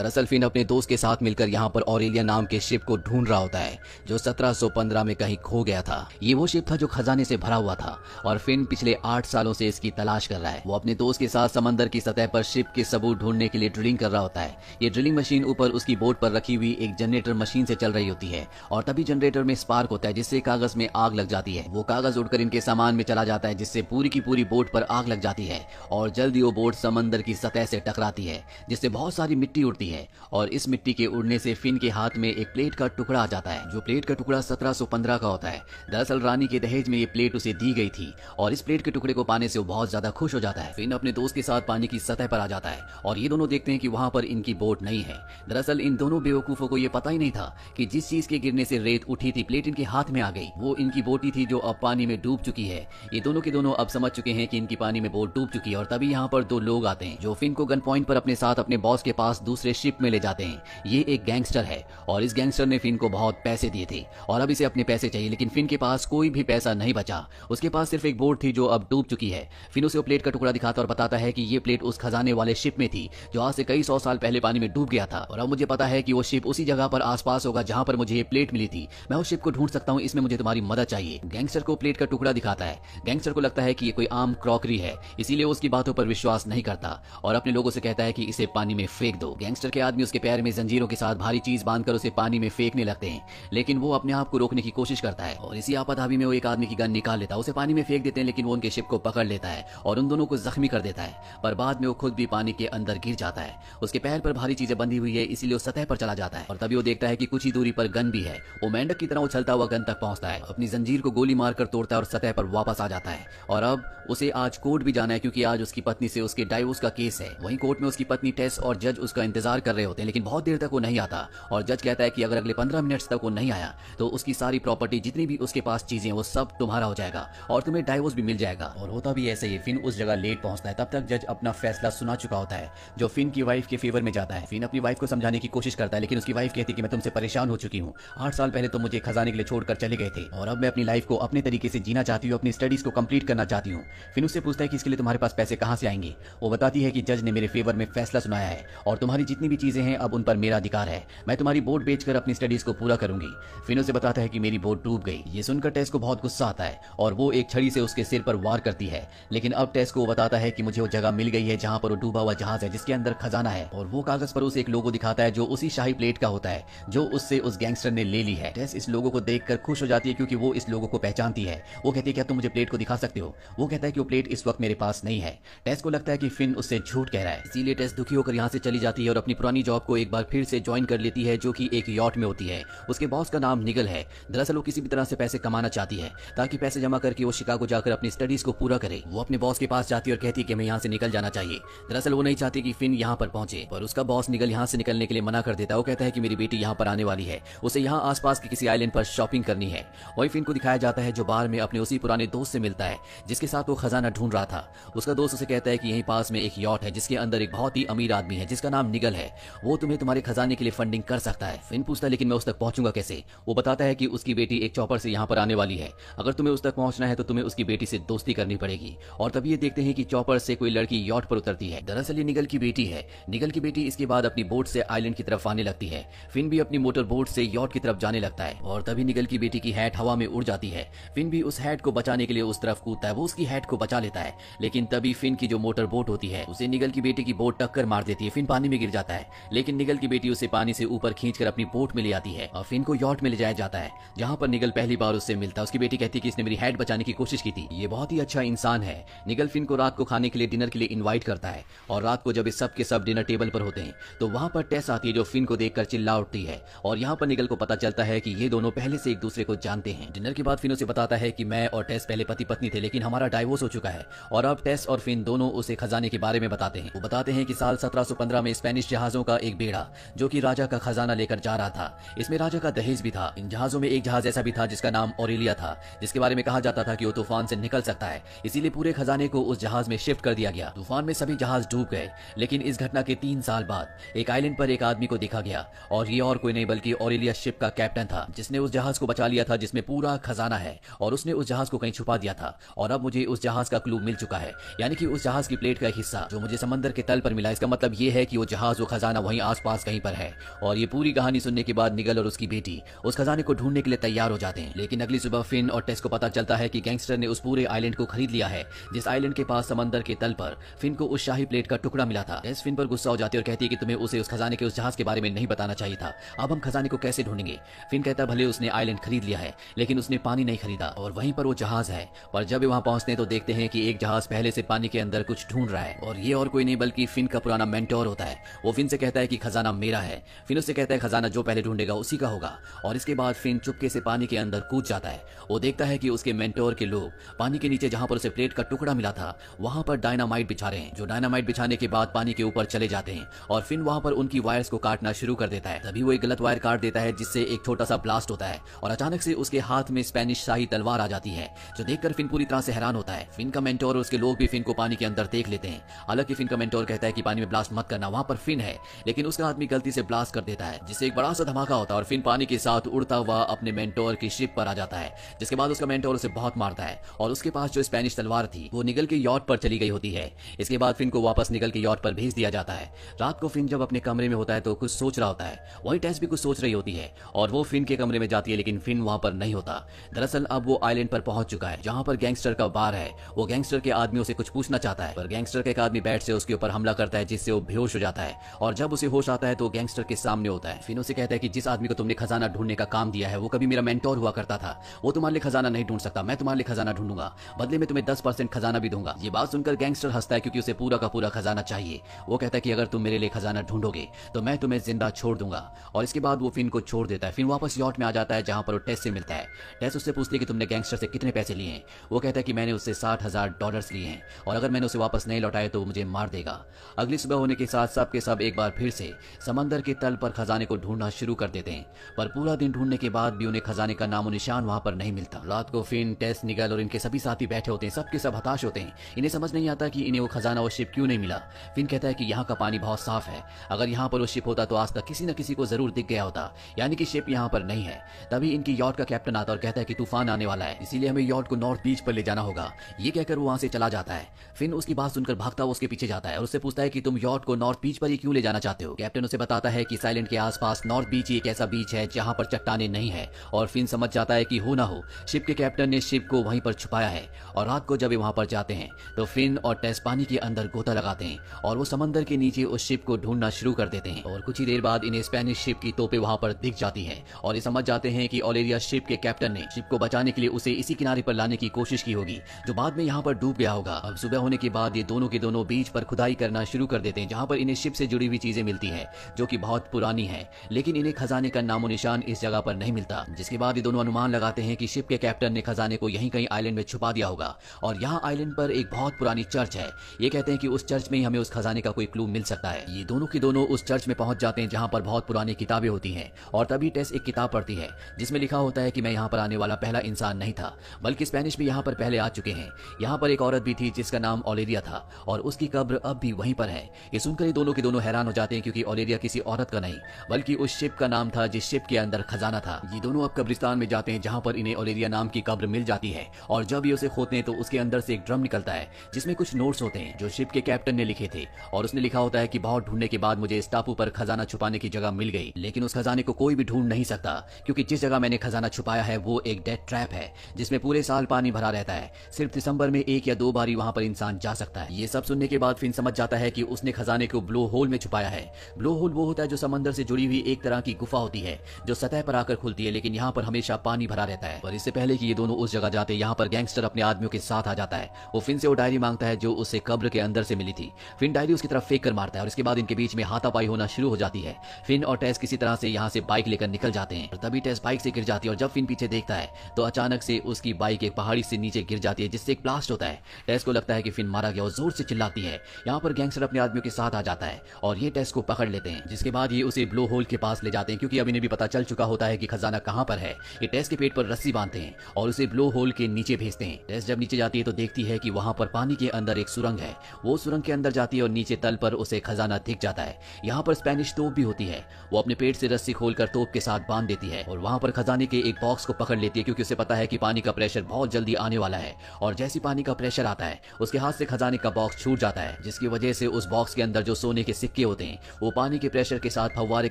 दरअसल फिन अपने दोस्त के साथ मिलकर यहाँ पर ऑरेलिया नाम के शिप को ढूंढ रहा होता है जो 1715 में कहीं खो गया था ये वो शिप था जो खजाने से भरा हुआ था और फिन पिछले आठ सालों से इसकी तलाश कर रहा है वो अपने दोस्त के साथ समंदर की सतह पर शिप के सबूत ढूंढने के लिए ड्रिलिंग कर रहा होता है ये ड्रिलिंग मशीन ऊपर उसकी बोट पर रखी हुई एक जनरेटर मशीन से चल रही होती है और तभी जनरेटर में स्पार्क होता है जिससे कागज में आग लग जाती है वो कागज उड़कर इनके सामान में चला जाता है जिससे पूरी की पूरी बोट पर आग लग जाती है और जल्दी वो बोट समंदर की सतह से टकराती है जिससे बहुत सारी मिट्टी उड़ती है है और इस मिट्टी के उड़ने से फिन के हाथ में एक प्लेट का टुकड़ा आ जाता है जो प्लेट का टुकड़ा सत्रह सौ पंद्रह का होता है दरअसल रानी के दहेज में ये प्लेट उसे दी गई थी और इस प्लेट के टुकड़े को पाने से वो बहुत ज्यादा खुश हो जाता है फिन अपने दोस्त के साथ पानी की सतह पर आ जाता है और ये दोनों देखते हैं कि वहां पर इनकी बोट नहीं है दरअसल इन दोनों बेवकूफों को ये पता ही नहीं था कि जिस चीज के गिरने से रेत उठी थी प्लेट इनके हाथ में आ गई वो इनकी बोटी थी जो अब पानी में डूब चुकी है ये दोनों के दोनों अब समझ चुके हैं कि इनकी पानी में बोट डूब चुकी है और तभी यहाँ पर दो लोग आते हैं जो फिन को गन पॉइंट पर अपने साथ अपने बॉस के पास दूसरे उसे शिप में ले जाते हैं ये एक गैंगस्टर है और इस गैंगस्टर ने फिन को बहुत पैसे दिए थे और अब इसे अपने पैसे चाहिए लेकिन फिन के पास कोई भी पैसा नहीं बचा उसके पास सिर्फ एक बोट थी जो अब डूब चुकी है फिन उसे प्लेट का टुकड़ा दिखाता और बताता है कि ये प्लेट उस खजाने वाले शिप में थी जो आज से कई सौ साल पहले पानी में डूब गया था और अब मुझे पता है कि वो शिप उसी जगह पर आसपास होगा जहां पर मुझे ये प्लेट मिली थी मैं उस शिप को ढूंढ सकता हूँ इसमें मुझे तुम्हारी मदद चाहिए गैंगस्टर को प्लेट का टुकड़ा दिखाता है गैंगस्टर को लगता है कि ये कोई आम क्रॉकरी है इसीलिए उसकी बातों पर विश्वास नहीं करता और अपने लोगों से कहता है कि इसे पानी में फेंक दो गैंगस्टर गैंगस्टर के आदमी उसके पैर में जंजीरों के साथ भारी चीज बांधकर उसे पानी में फेंकने लगते हैं लेकिन वो अपने आप को रोकने की कोशिश करता है और इसी आपाधाबी में वो एक आदमी की गन निकाल लेता है उसे पानी में फेंक देते हैं लेकिन वो उनके शिप को पकड़ लेता है और उन दोनों को जख्मी कर देता है पर बाद में वो खुद भी पानी के अंदर गिर जाता है उसके पैर पर भारी चीजें बंधी हुई है इसीलिए वो सतह पर चला जाता है और तभी वो देखता है की कुछ ही दूरी पर गन भी है वो मेंढक की तरह उछलता हुआ गन तक पहुंचता है अपनी जंजीर को गोली मारकर तोड़ता है और सतह पर वापस आ जाता है और अब उसे आज कोर्ट भी जाना है क्योंकि आज उसकी पत्नी से उसके डाइवोर्स का केस है वहीं कोर्ट में उसकी पत्नी टेस और जज उसका इंतजार कर रहे होते हैं लेकिन बहुत देर तक वो नहीं आता और जज कहता है कि अगर अगले पंद्रह मिनट तक वो नहीं आया तो उसकी सारी प्रॉपर्टी जितनी भी उसके पास चीजें वो सब तुम्हारा हो जाएगा और तुम्हें डाइवोर्स भी मिल जाएगा और होता भी ऐसे ही फिन उस जगह लेट पहुंचता है तब तक जज अपना फैसला सुना चुका होता है जो फिन की वाइफ के फेवर में जाता है फिन अपनी वाइफ को समझाने की कोशिश करता है लेकिन उसकी वाइफ कहती है कि मैं तुमसे परेशान हो चुकी हूँ आठ साल पहले तो मुझे खजाने के लिए छोड़कर चले गए थे और अब मैं अपनी लाइफ को अपने तरीके से जीना चाहती हूँ अपनी स्टडीज को कंप्लीट करना चाहती हूँ फिर उससे पूछता है कि इसके लिए तुम्हारे पास पैसे कहाँ से आएंगे वो बताती है कि जज ने मेरे फेवर में फैसला सुनाया है और तुम्हारी जितनी भी चीज़ें हैं अब उन पर मेरा अधिकार है मैं तुम्हारी बोर्ड बेचकर अपनी स्टडीज़ को पूरा करूंगी फिर उसे बताता है कि मेरी बोर्ड डूब गई ये सुनकर टेस्ट को बहुत गुस्सा आता है और वो एक छड़ी से उसके सिर पर वार करती है लेकिन अब टेस्ट को बताता है कि मुझे वो जगह मिल गई है जहाँ पर वो डूबा हुआ जहाज है जिसके अंदर खजाना है और वो कागज पर उसे एक लोगो दिखाता है जो उसी शाही प्लेट का होता है जो उससे उस गैंगस्टर ने ले ली है टेस्ट इस लोगो को देख खुश हो जाती है क्योंकि वो इस लोगो को पहचानती है वो कहती है क्या तुम मुझे प्लेट को दिखा सकते हो वो कहता है है कि वो प्लेट इस वक्त मेरे पास नहीं है टेस्ट को लगता है कि फिन उससे झूठ कह रहा है इसीलिए टेस्ट दुखी होकर यहाँ से चली जाती है और अपनी पुरानी जॉब को एक बार फिर से ज्वाइन कर लेती है जो की एक यॉट में होती है उसके बॉस का नाम निगल है दरअसल वो किसी भी तरह से पैसे कमाना चाहती है ताकि पैसे जमा करके वो शिकागो जाकर अपनी स्टडीज को पूरा करे वो अपने बॉस के पास जाती है और कहती है कि हमें यहाँ से निकल जाना चाहिए दरअसल वो नहीं चाहती कि फिन यहाँ पर पहुंचे और उसका बॉस निगल यहाँ से निकलने के लिए मना कर देता है वो कहता है कि मेरी बेटी यहाँ पर आने वाली है उसे यहाँ आसपास के किसी आइलैंड पर शॉपिंग करनी है वही फिन को दिखाया जाता है जो बार में अपने उसी पुराने दोस्त से मिलता है जिसके साथ को तो खजाना ढूंढ रहा था उसका दोस्त उसे कहता है कि यहीं पास में एक यॉट है जिसके अंदर एक बहुत ही अमीर आदमी है जिसका नाम निगल है वो तुम्हें तुम्हारे खजाने के लिए फंडिंग कर सकता है फिन पूछता है लेकिन मैं उस तक पहुंचूंगा कैसे वो बताता है कि उसकी बेटी एक चौपर से यहाँ पर आने वाली है अगर तुम्हें उस तक पहुंचना है तो तुम्हें उसकी बेटी से दोस्ती करनी पड़ेगी और तभी ये देखते हैं कि चौपर से कोई लड़की यॉट पर उतरती है दरअसल ये निगल की बेटी है निगल की बेटी इसके बाद अपनी बोट से आइलैंड की तरफ आने लगती है फिन भी अपनी मोटर बोट से यॉट की तरफ जाने लगता है और तभी निगल की बेटी की हैट हवा में उड़ जाती है फिन भी उस हैट को बचाने के लिए उस तरफ कूदता है वो उसकी हैट कैट को बचा लेता है लेकिन तभी फिन की जो मोटर बोट होती है उसे निगल की बेटी की बोट टक्कर मार देती है फिन पानी में गिर जाता है लेकिन निगल की बेटी उसे पानी से ऊपर खींचकर अपनी बोट में ले आती है और फिन को यॉट में ले जाया जाता है जहाँ पर निगल पहली बार उससे मिलता है उसकी बेटी कहती है की इसने मेरी हेड बचाने की कोशिश की थी ये बहुत ही अच्छा इंसान है निगल फिन को रात को खाने के लिए डिनर के लिए इन्वाइट करता है और रात को जब इस सब के सब डिनर टेबल पर होते हैं तो वहाँ पर टेस आती है जो फिन को देख चिल्ला उठती है और यहाँ पर निगल को पता चलता है की ये दोनों पहले से एक दूसरे को जानते हैं डिनर के बाद फिन उसे बताता है की मैं और टेस पहले पति पत्नी थे लेकिन हमारा डाइवोर्स बेहोश हो चुका है और अब टेस और फिन दोनों उसे खजाने के बारे में बताते हैं वो बताते हैं कि साल 1715 में स्पेनिश जहाजों का एक बेड़ा जो कि राजा का खजाना लेकर जा रहा था इसमें राजा का दहेज भी था इन जहाजों में एक जहाज ऐसा भी था जिसका नाम ओरेलिया था जिसके बारे में कहा जाता था की वो तूफान से निकल सकता है इसीलिए पूरे खजाने को उस जहाज में शिफ्ट कर दिया गया तूफान में सभी जहाज डूब गए लेकिन इस घटना के तीन साल बाद एक आईलैंड पर एक आदमी को देखा गया और ये और कोई नहीं बल्कि ओरेलिया शिप का कैप्टन था जिसने उस जहाज को बचा लिया था जिसमें पूरा खजाना है और उसने उस जहाज को कहीं छुपा दिया था और अब मुझे उस उस जहाज का क्लू मिल चुका है यानी कि उस जहाज की प्लेट का हिस्सा जो मुझे समंदर के तल पर मिला इसका मतलब ये है कि वो जहाज वो खजाना वहीं आसपास कहीं पर है और ये पूरी कहानी सुनने के बाद निगल और उसकी बेटी उस खजाने को ढूंढने के लिए तैयार हो जाते हैं लेकिन अगली सुबह फिन और टेस को पता चलता है की गैंगस्टर ने उस पूरे आईलैंड को खरीद लिया है जिस आईलैंड के पास समंदर के तल पर फिन को उस शाही प्लेट का टुकड़ा मिला था टेस फिन पर गुस्सा हो जाती है और कहती है की तुम्हें उसे उस खजाने के उस जहाज के बारे में नहीं बताना चाहिए था अब हम खजाने को कैसे ढूंढेंगे फिन कहता भले उसने आईलैंड खरीद लिया है लेकिन उसने पानी नहीं खरीदा और वहीं पर वो जहाज है पर जब वहां पहुंचते हैं तो देखते हैं कि एक जहाज पहले से पानी के अंदर कुछ ढूंढ रहा है और ये और कोई नहीं बल्कि फिन का पुराना मेंटोर होता है वो फिन से कहता है कि खजाना मेरा है फिन उससे कहता है खजाना जो पहले ढूंढेगा उसी का होगा और इसके बाद फिन चुपके से पानी के अंदर कूद जाता है वो देखता है कि उसके मेंटोर के लोग पानी के नीचे जहां पर उसे प्लेट का टुकड़ा मिला था वहां पर डायनामाइट बिछा रहे हैं जो डायनामाइट बिछाने के बाद पानी के ऊपर चले जाते हैं और फिन वहां पर उनकी वायर्स को काटना शुरू कर देता है तभी वो एक गलत वायर काट देता है जिससे एक छोटा सा ब्लास्ट होता है और अचानक से उसके हाथ में स्पेनिश शाही तलवार आ जाती है जो देखकर फिन पूरी तरह से हैरान होता है है फिन का मेंटोर और उसके लोग भी फिन को पानी के अंदर देख लेते हैं हालांकि फिन का मेंटोर कहता है कि पानी में ब्लास्ट मत करना वहाँ पर फिन है लेकिन उसका आदमी गलती से ब्लास्ट कर देता है जिससे एक बड़ा सा धमाका होता है और फिन पानी के साथ उड़ता हुआ अपने मेंटोर की शिप पर आ जाता है जिसके बाद उसका मेंटोर उसे बहुत मारता है और उसके पास जो स्पेनिश तलवार थी वो निकल के यॉट पर चली गई होती है इसके बाद फिन को वापस निकल के यॉट पर भेज दिया जाता है रात को फिन जब अपने कमरे में होता है तो कुछ सोच रहा होता है वही टेस्ट भी कुछ सोच रही होती है और वो फिन के कमरे में जाती है लेकिन फिन वहां पर नहीं होता दरअसल अब वो आइलैंड पर पहुंच चुका है जहां पर गैंगस्टर का बार है है वो गैंगस्टर के आदमियों से कुछ पूछना चाहता है पर गैंगस्टर का एक आदमी बैठ से उसके ऊपर हमला करता है जिससे वो बेहोश हो जाता है और जब उसे होश आता है तो गैंगस्टर के सामने होता है फिर उसे कहता है कि जिस आदमी को तुमने खजाना ढूंढने का काम दिया है वो कभी मेरा मेंटोर हुआ करता था वो तुम्हारे लिए खजाना नहीं ढूंढ सकता मैं तुम्हारे लिए खजाना ढूंढूंगा बदले में तुम्हें दस खजाना भी दूंगा ये बात सुनकर गैंगस्टर हंसता है क्योंकि उसे पूरा का पूरा खजाना चाहिए वो कहता है कि अगर तुम मेरे लिए खजाना ढूंढोगे तो मैं तुम्हें जिंदा छोड़ दूंगा और इसके बाद वो फिन को छोड़ देता है फिन वापस यॉट में आ जाता है जहां पर वो टेस्ट से मिलता है टेस्ट उससे पूछती है कि तुमने गैंगस्टर से कितने पैसे लिए वो कहता है कि मैंने उससे साठ हजार डॉलर लिए हैं और अगर मैंने उसे वापस नहीं लौटाया तो वो मुझे मार देगा अगली सुबह होने के साथ सबके सब एक बार फिर से समंदर के तल पर खजाने को ढूंढना शुरू कर देते हैं पर पूरा दिन ढूंढने के बाद भी उन्हें खजाने का नामो निशान वहां पर नहीं मिलता रात को फिन टेस्ट निगल और इनके सभी साथी बैठे होते हैं सबके सब हताश होते हैं इन्हें समझ नहीं आता कि इन्हें वो खजाना और शिप क्यों नहीं मिला फिन कहता है कि यहाँ का पानी बहुत साफ है अगर यहाँ पर वो शिप होता तो आज तक किसी न किसी को जरूर दिख गया होता यानी कि शिप यहाँ पर नहीं है तभी इनकी यॉट का कैप्टन आता और कहता है कि तूफान आने वाला है इसीलिए हमें यॉट को नॉर्थ बीच पर ले जाना होगा ये कहकर वो वहां से चला जाता है फिन उसकी बात सुनकर भागता हुआ उसके पीछे जाता है और उससे पूछता है कि तुम यॉट को नॉर्थ बीच पर ही क्यों ले जाना चाहते हो कैप्टन उसे बताता है कि साइलेंट के आसपास नॉर्थ बीच एक ऐसा बीच है जहां पर चट्टाने नहीं है और फिन समझ जाता है कि हो ना हो शिप के कैप्टन ने शिप को वहीं पर छुपाया है और रात को जब वहां पर जाते हैं तो फिन और टेस पानी के अंदर गोता लगाते हैं और वो समंदर के नीचे उस शिप को ढूंढना शुरू कर देते हैं और कुछ ही देर बाद इन्हें स्पेनिश शिप की तोपे वहां पर दिख जाती है और ये समझ जाते हैं कि ऑलेरिया शिप के कैप्टन ने शिप को बचाने के लिए उसे इसी किनारे पर लाने की कोशिश की होगी जो तो बाद में यहाँ पर डूब गया होगा अब सुबह होने के बाद ये दोनों के दोनों बीच पर खुदाई करना शुरू कर देते हैं जहाँ पर इन्हें शिप से जुड़ी हुई चीजें मिलती है जो की बहुत पुरानी है लेकिन इन्हें खजाने का नामो निशान इस जगह पर नहीं मिलता जिसके बाद ये दोनों अनुमान लगाते हैं की शिप के कैप्टन ने खजाने को यही कहीं आईलैंड में छुपा दिया होगा और यहाँ आईलैंड पर एक बहुत पुरानी चर्च है ये कहते हैं की उस चर्च में ही हमें उस खजाने का कोई क्लू मिल सकता है ये दोनों के दोनों उस चर्च में पहुंच जाते हैं जहाँ पर बहुत पुरानी किताबें होती है और तभी टेस्ट एक किताब पढ़ती है जिसमें लिखा होता है कि मैं यहाँ पर आने वाला पहला इंसान नहीं था बल्कि स्पेनिश भी यहाँ पर पहले आ चुके हैं हैं यहाँ पर एक औरत भी थी जिसका नाम ओलेरिया था और उसकी कब्र अब भी वहीं पर है ये सुनकर ही दोनों के दोनों हैरान हो जाते हैं क्योंकि ओलेरिया किसी औरत का नहीं बल्कि उस शिप का नाम था जिस शिप के अंदर खजाना था ये दोनों अब कब्रिस्तान में जाते हैं जहाँ पर इन्हें ओलेरिया नाम की कब्र मिल जाती है और जब ये उसे खोते हैं तो उसके अंदर से एक ड्रम निकलता है जिसमें कुछ नोट्स होते हैं जो शिप के कैप्टन ने लिखे थे और उसने लिखा होता है की बहुत ढूंढने के बाद मुझे इस टापू पर खजाना छुपाने की जगह मिल गई लेकिन उस खजाने को कोई भी ढूंढ नहीं सकता क्योंकि जिस जगह मैंने खजाना छुपाया है वो एक डेड ट्रैप है जिसमें पूरे साल पानी भरा रहता है सिर्फ सिर्फ दिसंबर में एक या दो बारी वहाँ पर इंसान जा सकता है ये सब सुनने के बाद फिन समझ जाता है कि उसने खजाने को ब्लू होल में छुपाया है ब्लू होल वो होता है जो समंदर से जुड़ी हुई एक तरह की गुफा होती है जो सतह पर आकर खुलती है लेकिन यहाँ पर हमेशा पानी भरा रहता है और इससे पहले की ये दोनों उस जगह जाते यहाँ पर गैंगस्टर अपने आदमियों के साथ आ जाता है वो फिन से वो डायरी मांगता है जो उसे कब्र के अंदर से मिली थी फिन डायरी उसकी तरफ फेंक कर मारता है और इसके बाद इनके बीच में हाथापाई होना शुरू हो जाती है फिन और टेस किसी तरह से यहाँ से बाइक लेकर निकल जाते हैं तभी टेस बाइक से गिर जाती है और जब फिन पीछे देखता है तो अचानक से उसकी बाइक एक पहाड़ी से नीचे गिर जाती है जिससे एक ब्लास्ट होता है टेस्ट को लगता है कि फिन मारा गया और जोर से चिल्लाती है यहाँ पर गैंगस्टर अपने आदमियों के साथ आ जाता है और ये टेस्ट को पकड़ लेते हैं जिसके बाद ये उसे ब्लू होल के पास ले जाते हैं क्योंकि अभी ने भी पता चल चुका होता है कि खजाना कहाँ पर है ये टेस्ट के पेट पर रस्सी बांधते हैं और उसे ब्लू होल के नीचे भेजते हैं टेस्ट जब नीचे जाती है तो देखती है की वहाँ पर पानी के अंदर एक सुरंग है वो सुरंग के अंदर जाती है और नीचे तल पर उसे खजाना दिख जाता है यहाँ पर स्पेनिश तोप भी होती है वो अपने पेट से रस्सी खोलकर तोप के साथ बांध देती है और वहाँ पर खजाने के एक बॉक्स को पकड़ लेती है क्योंकि उसे पता है कि पानी का प्रेशर बहुत जल्दी आने वाला है और और जैसी पानी का प्रेशर आता है उसके हाथ से खजाने का बॉक्स छूट जाता है जिसकी वजह से उस बॉक्स के अंदर जो सोने के सिक्के होते हैं वो पानी के प्रेशर के साथ फवारे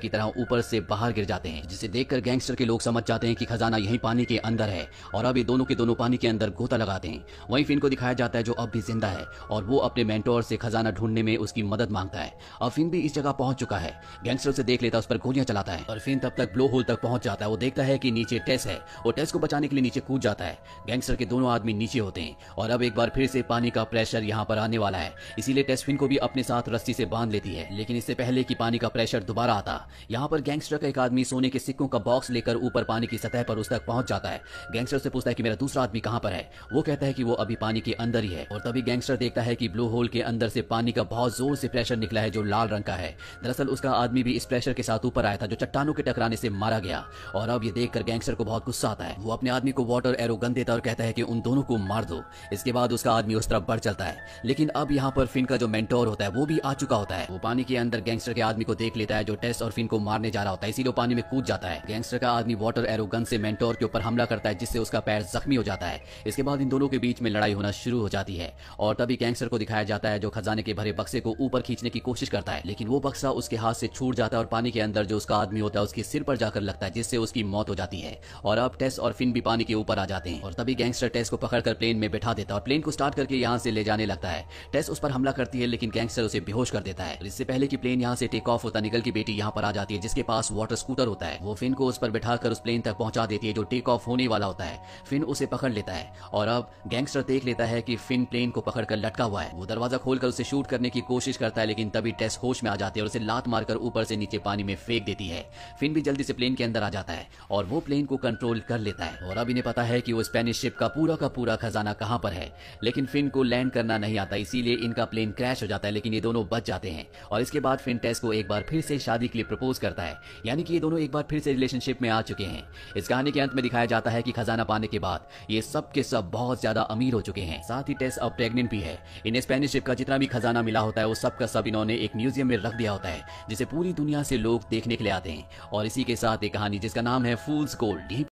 की तरह ऊपर से बाहर गिर जाते हैं जिसे देखकर गैंगस्टर के लोग समझ जाते हैं कि खजाना यही पानी के अंदर है और अब ये दोनों के दोनों पानी के अंदर गोता लगाते हैं वहीं फिन को दिखाया जाता है जो अब भी जिंदा है और वो अपने मेंटोर से खजाना ढूंढने में उसकी मदद मांगता है अब फिन भी इस जगह पहुंच चुका है गैंगस्टर से देख लेता है उस पर गोलियां चलाता है और फिन तब तक ब्लो होल तक पहुंच जाता है वो देखता है कि नीचे टेस है और टेस को बचाने के लिए नीचे कूद जाता है गैंगस्टर के दोनों आदमी नीचे होते हैं में और अब एक बार फिर से पानी का प्रेशर यहाँ पर आने वाला है इसीलिए टेस्फिन को भी अपने साथ रस्सी से बांध लेती है लेकिन इससे पहले कि पानी का प्रेशर दोबारा आता यहाँ पर गैंगस्टर का एक आदमी सोने के सिक्कों का बॉक्स लेकर ऊपर पानी की सतह पर उस तक पहुंच जाता है गैंगस्टर से पूछता है कि मेरा दूसरा आदमी कहाँ पर है वो कहता है कि वो अभी पानी के अंदर ही है और तभी गैंगस्टर देखता है कि ब्लू होल के अंदर से पानी का बहुत जोर से प्रेशर निकला है जो लाल रंग का है दरअसल उसका आदमी भी इस प्रेशर के साथ ऊपर आया था जो चट्टानों के टकराने से मारा गया और अब ये देखकर गैंगस्टर को बहुत गुस्सा आता है वो अपने आदमी को वाटर एरो गन देता और कहता है कि उन दोनों को मार दो इसके बाद उसका आदमी उस तरफ बढ़ चलता है लेकिन अब यहाँ पर फिन का जो मेंटोर होता है वो भी आ चुका होता है वो पानी के अंदर गैंगस्टर के आदमी को देख लेता है जो टेस्ट और फिन को मारने जा रहा होता है इसीलिए पानी में कूद जाता है गैंगस्टर का आदमी वाटर एरो गन से मेंटोर के ऊपर हमला करता है जिससे उसका पैर जख्मी हो जाता है इसके बाद इन दोनों के बीच में लड़ाई होना शुरू हो जाती है और तभी गैंगस्टर को दिखाया जाता है जो खजाने के भरे बक्से को ऊपर खींचने की कोशिश करता है लेकिन वो बक्सा उसके हाथ से छूट जाता है और पानी के अंदर जो उसका आदमी होता है उसके सिर पर जाकर लगता है जिससे उसकी मौत हो जाती है और अब टेस्ट और फिन भी पानी के ऊपर आ जाते हैं और तभी गैंगस्टर टेस्ट को पकड़कर प्लेन में में बैठा देता और प्लेन को स्टार्ट करके यहाँ से ले जाने लगता है टेस उस पर हमला करती है लेकिन गैंगस्टर उसे बेहोश कर देता है इससे पहले की प्लेन यहाँ से टेक ऑफ होता निकल की बेटी यहाँ पर आ जाती है जिसके पास वाटर स्कूटर होता है वो फिन को उस पर बैठा कर उस प्लेन तक पहुंचा देती है जो टेक ऑफ होने वाला होता है फिन उसे पकड़ लेता है और अब गैंगस्टर देख लेता है कि फिन प्लेन को पकड़कर लटका हुआ है वो दरवाजा खोलकर उसे शूट करने की कोशिश करता है लेकिन तभी टेस होश में आ जाती है और उसे लात मारकर ऊपर से नीचे पानी में फेंक देती है फिन भी जल्दी से प्लेन के अंदर आ जाता है और वो प्लेन को कंट्रोल कर लेता है और अब इन्हें पता है कि वो स्पेनिश शिप का पूरा का पूरा खजाना ठिकाना कहां पर है लेकिन फिन को लैंड करना नहीं आता इसीलिए इनका प्लेन क्रैश हो जाता है लेकिन ये दोनों बच जाते हैं और इसके बाद फिन टेस को एक बार फिर से शादी के लिए प्रपोज करता है यानी कि ये दोनों एक बार फिर से रिलेशनशिप में आ चुके हैं इस कहानी के अंत में दिखाया जाता है कि खजाना पाने के बाद ये सब के सब बहुत ज्यादा अमीर हो चुके हैं साथ ही टेस अब प्रेग्नेंट भी है इन्हें स्पेनिश शिप का जितना भी खजाना मिला होता है वो सब का सब इन्होंने एक म्यूजियम में रख दिया होता है जिसे पूरी दुनिया से लोग देखने के लिए आते हैं और इसी के साथ एक कहानी जिसका नाम है फूल्स गोल्ड